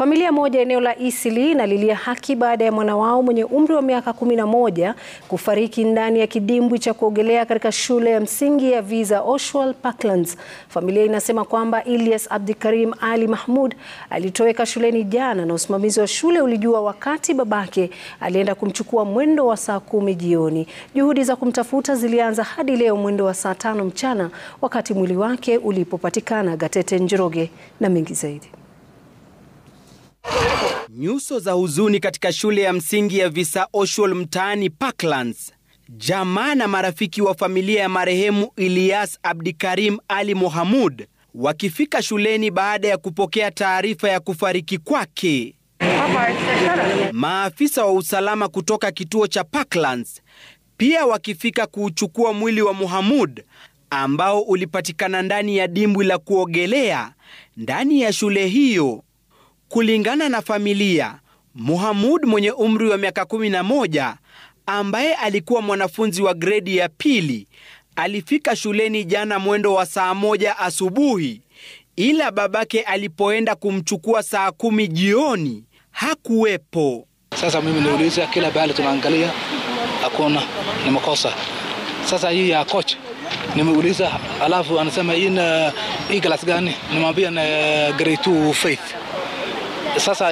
Familia moja eneo la na inalilia haki baada ya mwana wao mwenye umri wa miaka kumi na moja kufariki ndani ya kidimbwi cha kuogelea katika shule ya msingi ya Visa Oshwal Parklands. Familia inasema kwamba Ilyas Abdikarim Ali Mahmud alitoweka shuleni jana na usimamizi wa shule ulijua wakati babake alienda kumchukua mwendo wa saa kumi jioni. Juhudi za kumtafuta zilianza hadi leo mwendo wa saa tano mchana wakati mwili wake ulipopatikana Gatete Njoroge na mengi zaidi. Nyuso za huzuni katika shule ya msingi ya Visa Oshol mtaani Parklands. Jamaa na marafiki wa familia ya marehemu ilias Abdikarim Ali Mohamud wakifika shuleni baada ya kupokea taarifa ya kufariki kwake. Maafisa wa usalama kutoka kituo cha Parklands pia wakifika kuuchukua mwili wa Mohamud ambao ulipatikana ndani ya dimbwi la kuogelea ndani ya shule hiyo. Kulingana na familia, Muhamud mwenye umri wa miaka 11 ambaye alikuwa mwanafunzi wa gredi ya pili alifika shuleni jana mwendo wa saa moja asubuhi, ila babake alipoenda kumchukua saa kumi jioni hakuwepo. Sasa mimi niuliza kila bahali tunaangalia, hakuna ni makosa. Sasa hii ya kocha nimeuliza, alafu anasema hii glass gani? Nimwambia na grade 2 faith sasa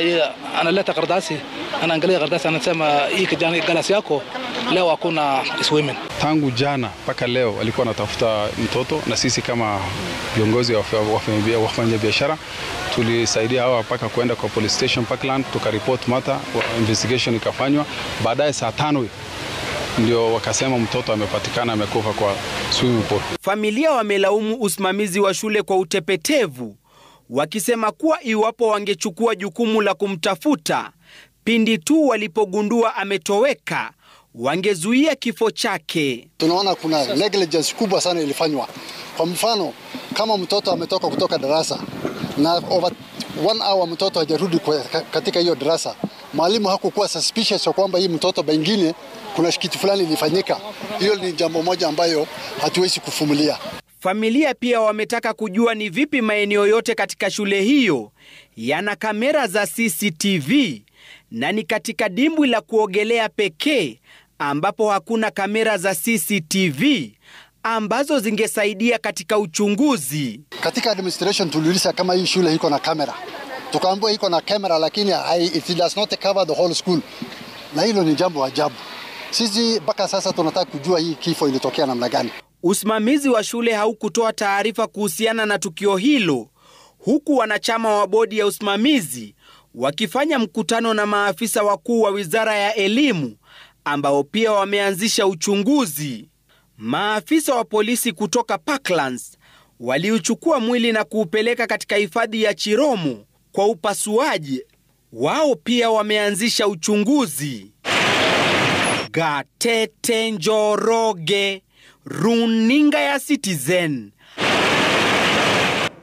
analeta karatasi, anaangalia karatasi, anasema hii kijana galasi yako leo hakuna swimming. Tangu jana mpaka leo alikuwa anatafuta mtoto, na sisi kama viongozi wa biashara tulisaidia hawa mpaka kuenda kwa police station Parkland, tukaripoti mata, investigation ikafanywa. Baadaye saa tano ndio wakasema mtoto amepatikana amekufa kwa swimming pool. Familia wamelaumu usimamizi wa shule kwa utepetevu wakisema kuwa iwapo wangechukua jukumu la kumtafuta pindi tu walipogundua ametoweka wangezuia kifo chake. Tunaona kuna negligence kubwa sana ilifanywa. Kwa mfano, kama mtoto ametoka kutoka darasa na over one hour mtoto hajarudi katika hiyo darasa, mwalimu hakukuwa suspicious ya kwamba hii mtoto pengine kuna kitu fulani ilifanyika. Hiyo ni jambo moja ambayo hatuwezi kufumulia Familia pia wametaka kujua ni vipi maeneo yote katika shule hiyo yana kamera za CCTV na ni katika dimbwi la kuogelea pekee ambapo hakuna kamera za CCTV ambazo zingesaidia katika uchunguzi. Katika administration tuliuliza kama hii shule iko na kamera, tukaambiwa iko na kamera lakini it does not cover the whole school, na hilo ni jambo ajabu. Sisi mpaka sasa tunataka kujua hii kifo ilitokea namna gani. Usimamizi wa shule haukutoa taarifa kuhusiana na tukio hilo, huku wanachama wa bodi ya usimamizi wakifanya mkutano na maafisa wakuu wa wizara ya elimu ambao pia wameanzisha uchunguzi. Maafisa wa polisi kutoka Parklands waliuchukua mwili na kuupeleka katika hifadhi ya Chiromo kwa upasuaji. Wao pia wameanzisha uchunguzi. Gatete Njoroge runinga ya Citizen